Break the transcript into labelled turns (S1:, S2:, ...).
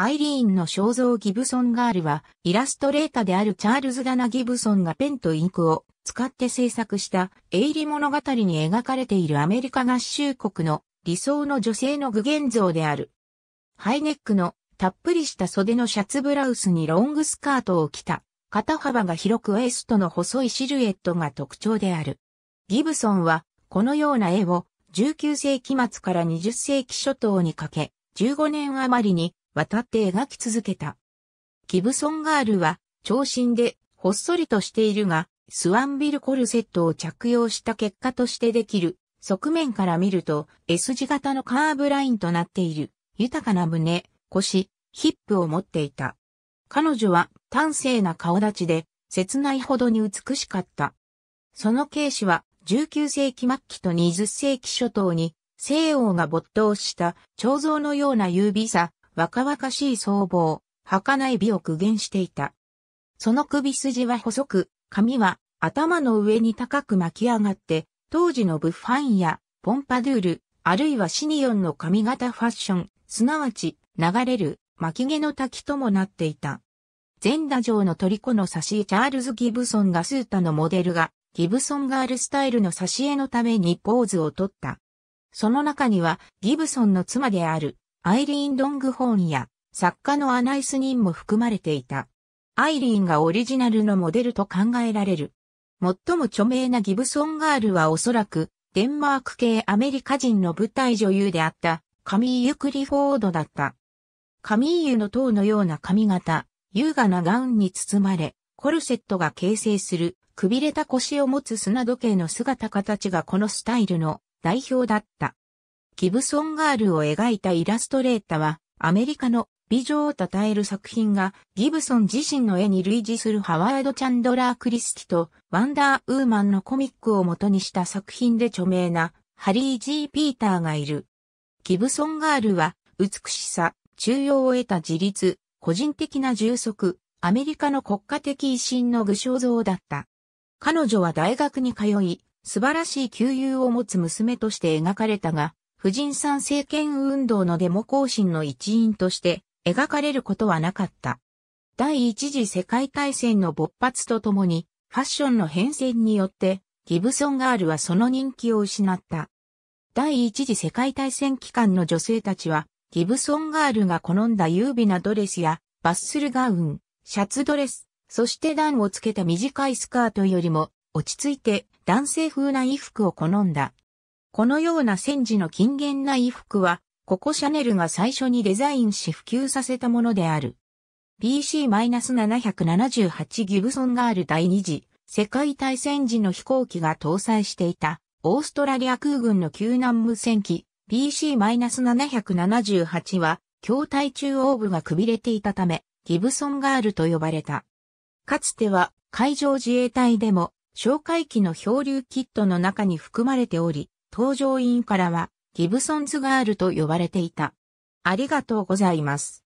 S1: アイリーンの肖像ギブソンガールは、イラストレータであるチャールズ・ダナ・ギブソンがペンとインクを使って制作した鋭利物語に描かれているアメリカ合衆国の理想の女性の具現像である。ハイネックのたっぷりした袖のシャツブラウスにロングスカートを着た、肩幅が広くウエストの細いシルエットが特徴である。ギブソンは、このような絵を19世紀末から20世紀初頭にかけ、15年余りに渡って描き続けた。ギブソンガールは、長身で、ほっそりとしているが、スワンビルコルセットを着用した結果としてできる、側面から見ると S 字型のカーブラインとなっている、豊かな胸、腰、ヒップを持っていた。彼女は端正な顔立ちで、切ないほどに美しかった。その形視は19世紀末期と20世紀初頭に西欧が没頭した彫像のような優美さ、若々しい僧帽、儚い美を苦言していた。その首筋は細く、髪は頭の上に高く巻き上がって、当時のブッファンやポンパドゥール、あるいはシニオンの髪型ファッション、すなわち流れる巻き毛の滝ともなっていた。全打城の虜の挿絵チャールズ・ギブソンがスータのモデルが、ギブソンガールスタイルの挿絵のためにポーズをとった。その中には、ギブソンの妻である、アイリーン・ロングホーンや作家のアナイス・ニンも含まれていた。アイリーンがオリジナルのモデルと考えられる。最も著名なギブソンガールはおそらくデンマーク系アメリカ人の舞台女優であったカミーユ・クリフォードだった。カミーユの塔のような髪型、優雅なガウンに包まれ、コルセットが形成する、くびれた腰を持つ砂時計の姿形がこのスタイルの代表だった。ギブソンガールを描いたイラストレーターは、アメリカの美女を称える作品が、ギブソン自身の絵に類似するハワード・チャンドラー・クリスティと、ワンダー・ウーマンのコミックを元にした作品で著名な、ハリー・ジー・ピーターがいる。ギブソン・ガールは、美しさ、中央を得た自立、個人的な充足、アメリカの国家的維新の具象像だった。彼女は大学に通い、素晴らしい旧友を持つ娘として描かれたが、婦人参政権運動のデモ行進の一員として描かれることはなかった。第一次世界大戦の勃発とともに、ファッションの変遷によって、ギブソンガールはその人気を失った。第一次世界大戦期間の女性たちは、ギブソンガールが好んだ優美なドレスや、バッスルガウン、シャツドレス、そして段をつけた短いスカートよりも、落ち着いて男性風な衣服を好んだこのような戦時の禁言な衣服は、ココシャネルが最初にデザインし普及させたものである。p c 7 7 8ギブソンガール第二次世界大戦時の飛行機が搭載していたオーストラリア空軍の救難無線機 p c 7 7 8は筐体中央部がくびれていたためギブソンガールと呼ばれた。かつては海上自衛隊でも哨戒機の漂流キットの中に含まれており、搭乗員からはギブソンズガールと呼ばれていた。ありがとうございます。